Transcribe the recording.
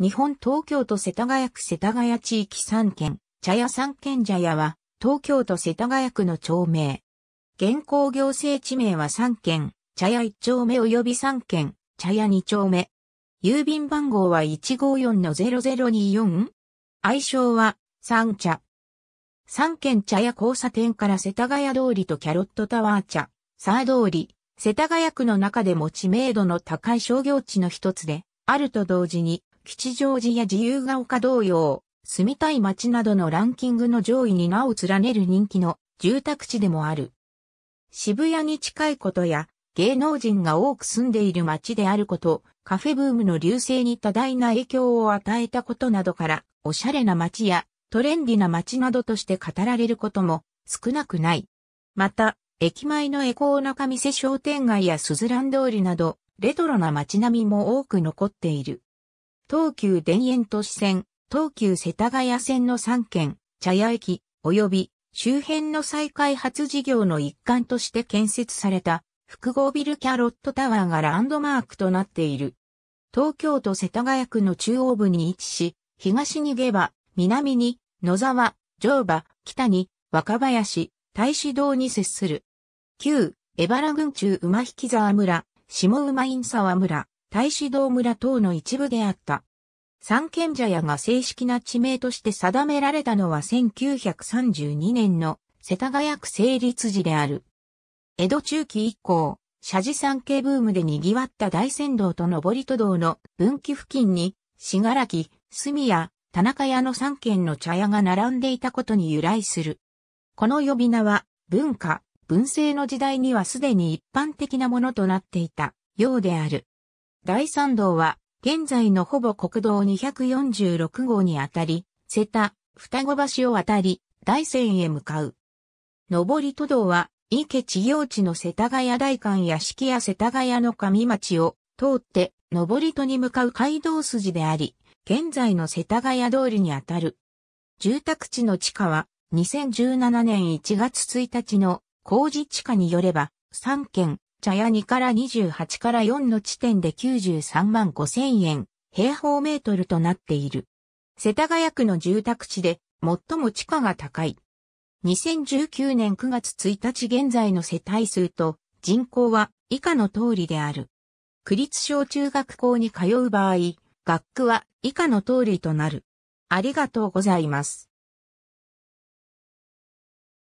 日本東京都世田谷区世田谷地域3県、茶屋三軒茶屋は、東京都世田谷区の町名。現行行政地名は3県、茶屋1丁目及び3県、茶屋2丁目。郵便番号は 154-0024? 愛称は、三茶。三軒茶屋交差点から世田谷通りとキャロットタワー茶、サー通り、世田谷区の中でも知名度の高い商業地の一つで、あると同時に、吉祥寺や自由が丘同様、住みたい街などのランキングの上位に名を連ねる人気の住宅地でもある。渋谷に近いことや、芸能人が多く住んでいる街であること、カフェブームの流星に多大な影響を与えたことなどから、おしゃれな街やトレンディな街などとして語られることも少なくない。また、駅前のエコー中見商店街やスズラン通りなど、レトロな街並みも多く残っている。東急田園都市線、東急世田谷線の3県、茶屋駅、及び周辺の再開発事業の一環として建設された複合ビルキャロットタワーがランドマークとなっている。東京都世田谷区の中央部に位置し、東に下馬、南に野沢、上馬、北に若林、大志堂に接する。旧、江原郡中馬引沢村、下馬院沢村、大志堂村等の一部であった。三賢者屋が正式な地名として定められたのは1932年の世田谷区成立時である。江戸中期以降、社寺三系ブームで賑わった大仙道と上戸道の分岐付近に、信楽、住屋、田中屋の三軒の茶屋が並んでいたことに由来する。この呼び名は、文化、文政の時代にはすでに一般的なものとなっていた、ようである。第三道は、現在のほぼ国道246号にあたり、瀬田、双子橋を渡り、大仙へ向かう。上り都道は、池地用地の世田谷大館屋敷や世田谷の上町を通って、上り戸に向かう街道筋であり、現在の世田谷通りにあたる。住宅地の地価は、2017年1月1日の工事地価によれば、3件、茶屋2から28から4の地点で93万5千円、平方メートルとなっている。世田谷区の住宅地で最も地価が高い。2019年9月1日現在の世帯数と人口は以下の通りである。区立小中学校に通う場合、学区は以下の通りとなる。ありがとうございます。